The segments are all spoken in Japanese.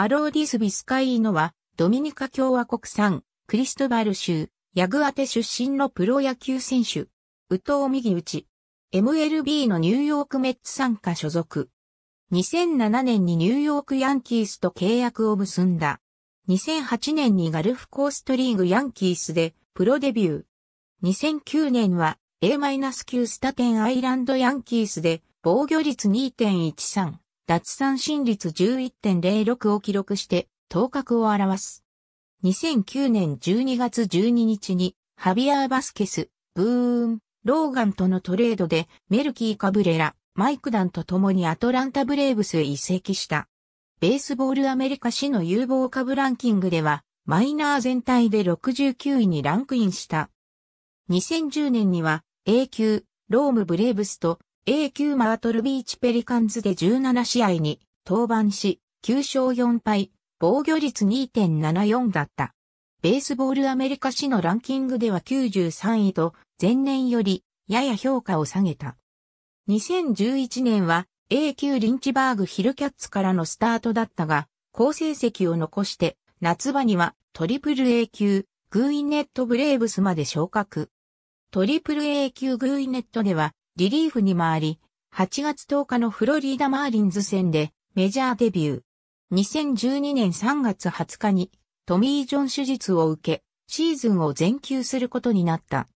アローディス・ビスカイーノは、ドミニカ共和国産、クリストバル州、ヤグアテ出身のプロ野球選手。ウト藤右打ち。MLB のニューヨークメッツ参加所属。2007年にニューヨークヤンキースと契約を結んだ。2008年にガルフコーストリーグヤンキースでプロデビュー。2009年は A-9 スタテンアイランドヤンキースで防御率2.13。奪三振率11.06を記録して頭角を表す。2009年12月12日にハビアー・バスケス、ブーン、ローガンとのトレードでメルキー・カブレラ、マイクダンと共にアトランタ・ブレーブスへ移籍した。ベースボールアメリカ市の有望株ランキングではマイナー全体で69位にランクインした。2010年には A 級ロームブレーブスと a 級マートルビーチペリカンズで17試合に登板し、9勝4敗、防御率2.74だった。ベースボールアメリカ市のランキングでは93位と、前年よりやや評価を下げた。2011年は A 級リンチバーグヒルキャッツからのスタートだったが、好成績を残して、夏場にはトリプル A 級、グーイネットブレーブスまで昇格。トリプル A 級グーイネットでは、リリーフに回り、8月10日のフロリーダ・マーリンズ戦でメジャーデビュー。2012年3月20日にトミー・ジョン手術を受け、シーズンを全休することになった。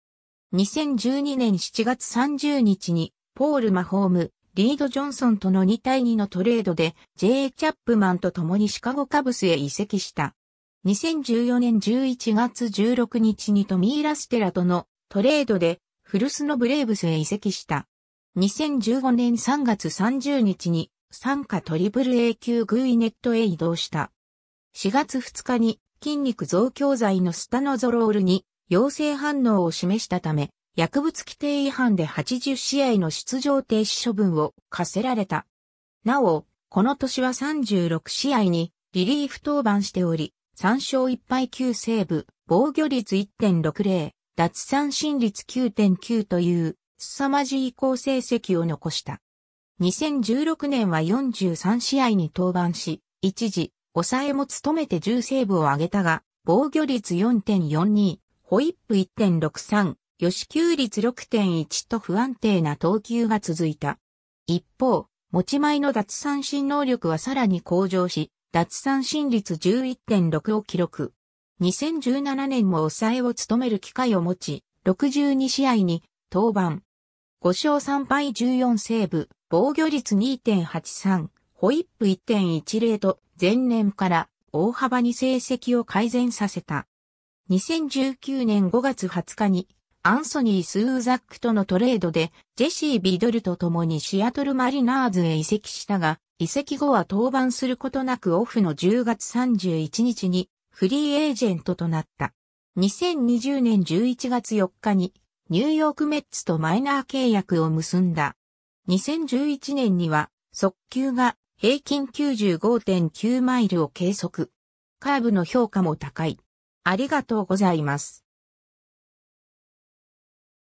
2012年7月30日にポール・マホーム、リード・ジョンソンとの2対2のトレードで J.A. チャップマンと共にシカゴカブスへ移籍した。2014年11月16日にトミー・ラステラとのトレードで古巣のブレーブスへ移籍した。2015年3月30日に、参加トリプル A 級グイネットへ移動した。4月2日に筋肉増強剤のスタノゾロールに陽性反応を示したため、薬物規定違反で80試合の出場停止処分を課せられた。なお、この年は36試合にリリーフ登板しており、3勝1敗9セーブ、防御率1.60、奪三振率9.9という凄まじい好成績を残した。2016年は43試合に登板し、一時、抑えも務めて10セーブを挙げたが、防御率4.42、ホイップ1.63、吉球率6.1と不安定な投球が続いた。一方、持ち前の脱三振能力はさらに向上し、脱三振率11.6を記録。2017年も抑えを務める機会を持ち、62試合に登板。5勝3敗14セーブ、防御率2.83、ホイップ1.10と前年から大幅に成績を改善させた。2019年5月20日にアンソニー・スーザックとのトレードでジェシー・ビドルと共にシアトル・マリナーズへ移籍したが、移籍後は登板することなくオフの10月31日にフリーエージェントとなった。2020年11月4日にニューヨークメッツとマイナー契約を結んだ。2011年には速球が平均95.9マイルを計測。カーブの評価も高い。ありがとうございます。